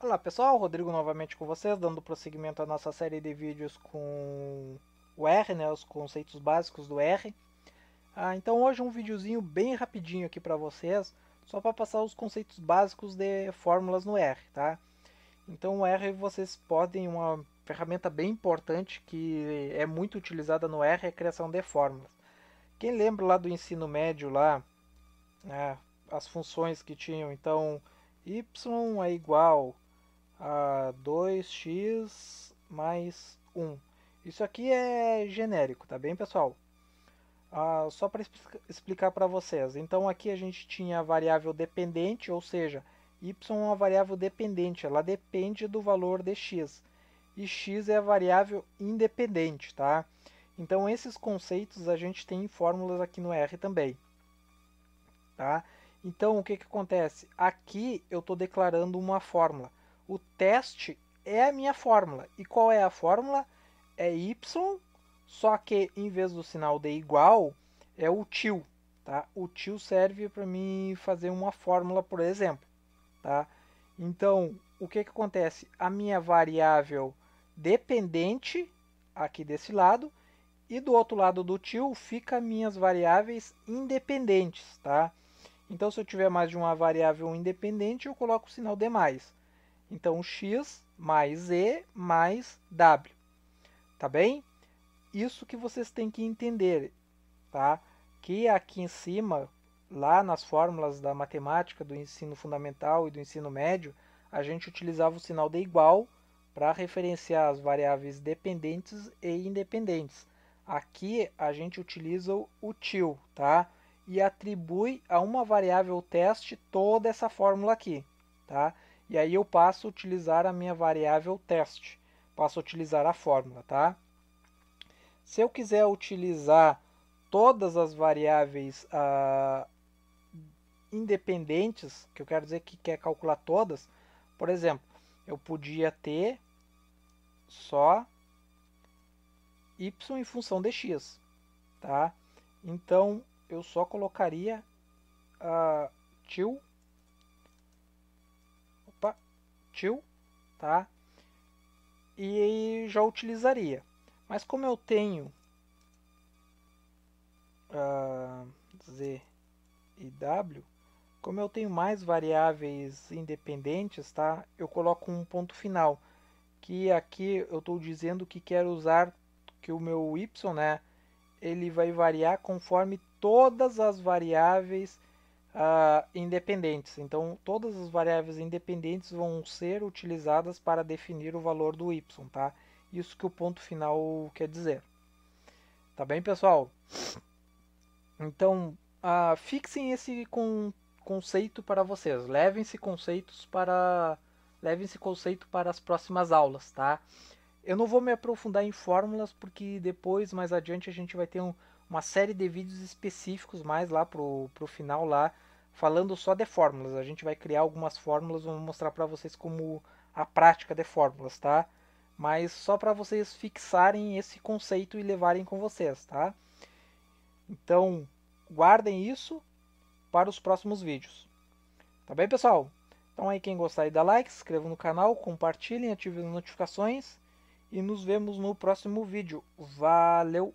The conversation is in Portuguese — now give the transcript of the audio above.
Olá pessoal, Rodrigo novamente com vocês, dando prosseguimento à nossa série de vídeos com o R, né, os conceitos básicos do R. Ah, então hoje um videozinho bem rapidinho aqui para vocês, só para passar os conceitos básicos de fórmulas no R, tá? Então o R vocês podem, uma ferramenta bem importante que é muito utilizada no R é a criação de fórmulas. Quem lembra lá do ensino médio lá, né, as funções que tinham, então y é igual a 2x mais 1. Isso aqui é genérico, tá bem, pessoal? Ah, só para explicar para vocês. Então, aqui a gente tinha a variável dependente, ou seja, y é uma variável dependente, ela depende do valor de x. E x é a variável independente, tá? Então, esses conceitos a gente tem em fórmulas aqui no R também, tá? Então, o que, que acontece? Aqui eu estou declarando uma fórmula. O teste é a minha fórmula. E qual é a fórmula? É y, só que em vez do sinal de igual, é o tio. Tá? O tio serve para mim fazer uma fórmula, por exemplo. Tá? Então, o que, que acontece? A minha variável dependente, aqui desse lado, e do outro lado do tio fica minhas variáveis independentes. Tá? Então, se eu tiver mais de uma variável independente, eu coloco o sinal de mais. Então, x mais e mais w, tá bem? Isso que vocês têm que entender, tá? Que aqui em cima, lá nas fórmulas da matemática do ensino fundamental e do ensino médio, a gente utilizava o sinal de igual para referenciar as variáveis dependentes e independentes. Aqui a gente utiliza o til, tá? E atribui a uma variável teste toda essa fórmula aqui, tá? E aí eu passo a utilizar a minha variável teste, passo a utilizar a fórmula, tá? Se eu quiser utilizar todas as variáveis ah, independentes, que eu quero dizer que quer calcular todas, por exemplo, eu podia ter só y em função de x, tá? Então, eu só colocaria uh, ah, til útil, tá? E já utilizaria. Mas como eu tenho uh, Z e W, como eu tenho mais variáveis independentes, tá? Eu coloco um ponto final, que aqui eu estou dizendo que quero usar que o meu y, né? Ele vai variar conforme todas as variáveis uh, independentes. Então, todas as variáveis independentes vão ser utilizadas para definir o valor do y, tá? Isso que o ponto final quer dizer. Tá bem, pessoal? Então, uh, fixem esse conceito para vocês. Levem-se conceitos para levem-se conceito para as próximas aulas, tá? Eu não vou me aprofundar em fórmulas porque depois, mais adiante, a gente vai ter um, uma série de vídeos específicos mais lá pro, pro final lá, falando só de fórmulas. A gente vai criar algumas fórmulas, vamos mostrar para vocês como a prática de fórmulas, tá? Mas só para vocês fixarem esse conceito e levarem com vocês, tá? Então, guardem isso para os próximos vídeos. Tá bem, pessoal? Então aí quem gostar aí dá like, se inscreva no canal, compartilhem, ativem as notificações e nos vemos no próximo vídeo. Valeu!